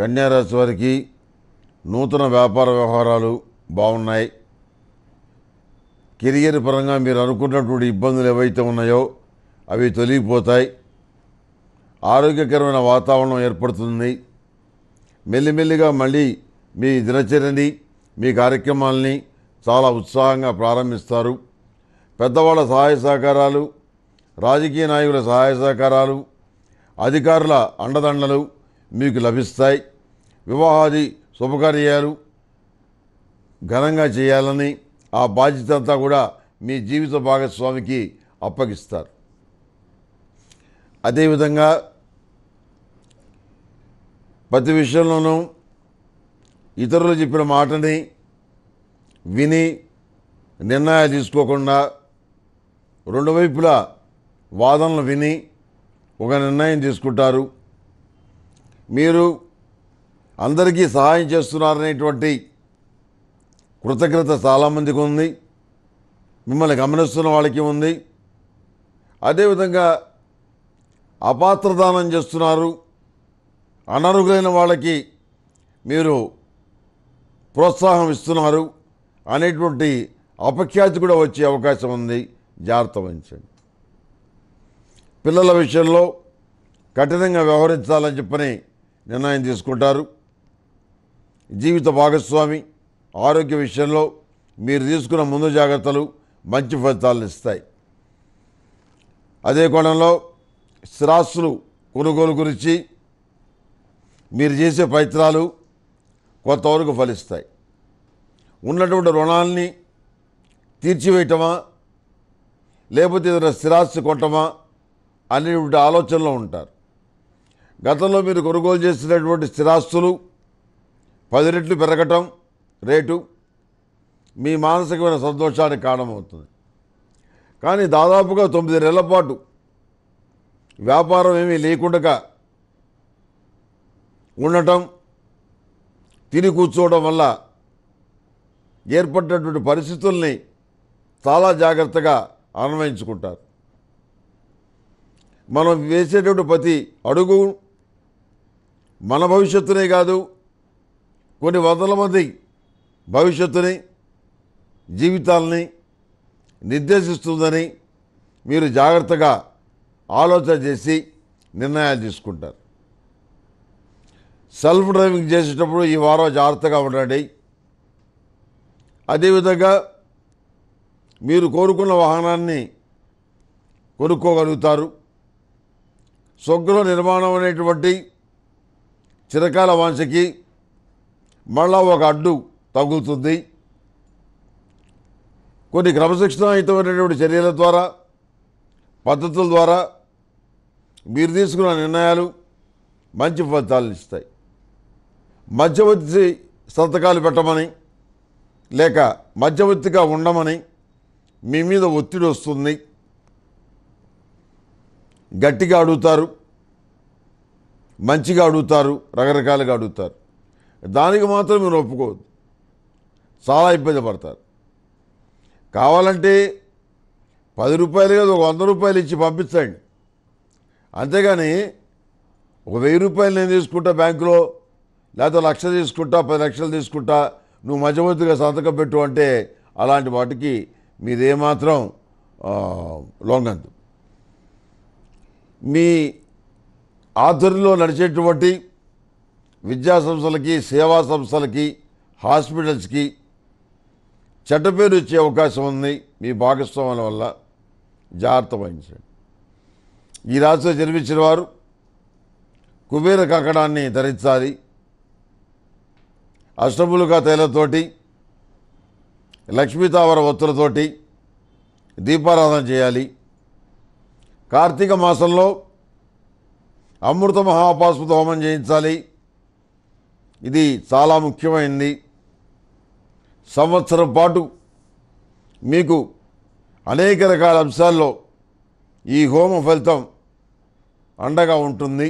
కన్యారాశి వారికి నూతన వ్యాపార వ్యవహారాలు బాగున్నాయి కెరియర్ పరంగా మీరు అనుకున్నటువంటి ఇబ్బందులు ఏవైతే ఉన్నాయో అవి తొలగిపోతాయి ఆరోగ్యకరమైన వాతావరణం ఏర్పడుతుంది మెల్లిమెల్లిగా మళ్ళీ మీ దినచర్యని మీ కార్యక్రమాలని చాలా ఉత్సాహంగా ప్రారంభిస్తారు పెద్దవాళ్ళ సహాయ సహకారాలు రాజకీయ నాయకుల సహాయ సహకారాలు అధికారుల అండదండలు మీకు లభిస్తాయి వివాహాది శుభకార్యాలు ఘనంగా చేయాలని ఆ బాధ్యత అంతా కూడా మీ జీవిత భాగస్వామికి అప్పగిస్తారు అదేవిధంగా ప్రతి విషయంలోనూ ఇతరులు చెప్పిన మాటని విని నిర్ణయాలు తీసుకోకుండా రెండు వైపులా వాదనలు విని ఒక నిర్ణయం తీసుకుంటారు మీరు అందరికీ సహాయం చేస్తున్నారనేటువంటి కృతజ్ఞత చాలామందికి ఉంది మిమ్మల్ని గమనిస్తున్న వాళ్ళకి ఉంది అదేవిధంగా అపాత్రదానం చేస్తున్నారు అనర్హులైన వాళ్ళకి మీరు ప్రోత్సాహం ఇస్తున్నారు అనేటువంటి అపఖ్యాతి కూడా వచ్చే అవకాశం ఉంది జాగ్రత్త వహించండి పిల్లల విషయంలో కఠినంగా వ్యవహరించాలని చెప్పని నిర్ణయం తీసుకుంటారు జీవిత భాగస్వామి ఆరోగ్య విషయంలో మీరు తీసుకున్న ముందు జాగ్రత్తలు మంచి ఫలితాలను ఇస్తాయి అదే కోణంలో స్థిరాస్తులు కొనుగోలు గురించి మీరు చేసే ప్రయత్నాలు కొంతవరకు ఫలిస్తాయి ఉన్నటువంటి రుణాలని తీర్చివేయటమా లేకపోతే ఏదైనా స్థిరాస్తి కొట్టమా అనేటువంటి ఆలోచనలో ఉంటారు గతంలో మీరు కొనుగోలు చేసినటువంటి స్థిరాస్తులు పది రెట్లు పెరగటం రేటు మీ మానసికమైన సంతోషానికి కారణమవుతుంది కానీ దాదాపుగా తొమ్మిది నెలల పాటు వ్యాపారం ఏమీ లేకుండా ఉండటం తిని కూర్చోవడం వల్ల ఏర్పడినటువంటి పరిస్థితుల్ని చాలా జాగ్రత్తగా అన్వయించుకుంటారు మనం వేసేటువంటి ప్రతి అడుగు మన భవిష్యత్తునే కాదు కొన్ని వందల మంది భవిష్యత్తుని జీవితాలని నిర్దేశిస్తుందని మీరు జాగ్రత్తగా ఆలోచన చేసి నిర్ణయాలు తీసుకుంటారు సెల్ఫ్ డ్రైవింగ్ చేసేటప్పుడు ఈ వారం జాగ్రత్తగా ఉండండి అదేవిధంగా మీరు కోరుకున్న వాహనాన్ని కొనుక్కోగలుగుతారు సొగ్గులో నిర్మాణం అనేటువంటి చిరకాల వాంఛకి మళ్ళా ఒక అడ్డు తగులుతుంది కొన్ని క్రమశిక్షణాయుతమైనటువంటి చర్యల ద్వారా పద్ధతుల ద్వారా మీరు తీసుకున్న నిర్ణయాలు మంచి ఫలితాలను ఇస్తాయి మధ్యవర్తి సంతకాలు పెట్టమని లేక మధ్యవర్తిగా ఉండమని మీ మీద ఒత్తిడి వస్తుంది గట్టిగా అడుగుతారు మంచిగా అడుగుతారు రకరకాలుగా అడుగుతారు దానికి మాత్రం మీరు ఒప్పుకోవద్దు చాలా ఇబ్బంది పడతారు కావాలంటే పది రూపాయలు కాదు ఒక వంద రూపాయలు ఇచ్చి పంపించండి అంతేగాని ఒక వెయ్యి రూపాయలు నేను తీసుకుంటా బ్యాంకులో లేకపోతే లక్ష తీసుకుంటా పది లక్షలు తీసుకుంటా నువ్వు మధ్యవర్తిగా సంతకం పెట్టు అంటే అలాంటి వాటికి మీదేమాత్రం లొంగద్దు మీ ఆధ్వర్యంలో నడిచేటువంటి విద్యా సంస్థలకి సేవా సంస్థలకి హాస్పిటల్స్కి చెడ్డ పేరు ఇచ్చే అవకాశం ఉంది మీ భాగస్వాముల వల్ల జాగ్రత్త వహించండి ఈ రాశిలో జన్మించిన వారు కుబేర కంకణాన్ని ధరించాలి అష్టములుగా తైలతోటి లక్ష్మీతావర ఒత్తులతోటి దీపారాధన చేయాలి కార్తీక మాసంలో అమృత మహాపాస్పద హోమం చేయించాలి ఇది చాలా ముఖ్యమైనది సంవత్సరం పాటు మీకు అనేక రకాల అంశాల్లో ఈ హోమ ఫలితం అండగా ఉంటుంది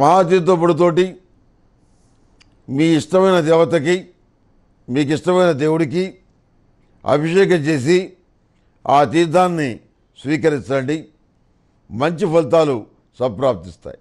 మహాతీర్థపుడితోటి మీ ఇష్టమైన దేవతకి మీకు ఇష్టమైన దేవుడికి అభిషేకం చేసి ఆ తీర్థాన్ని స్వీకరించండి మంచి ఫలితాలు సంప్రాప్తిస్తాయి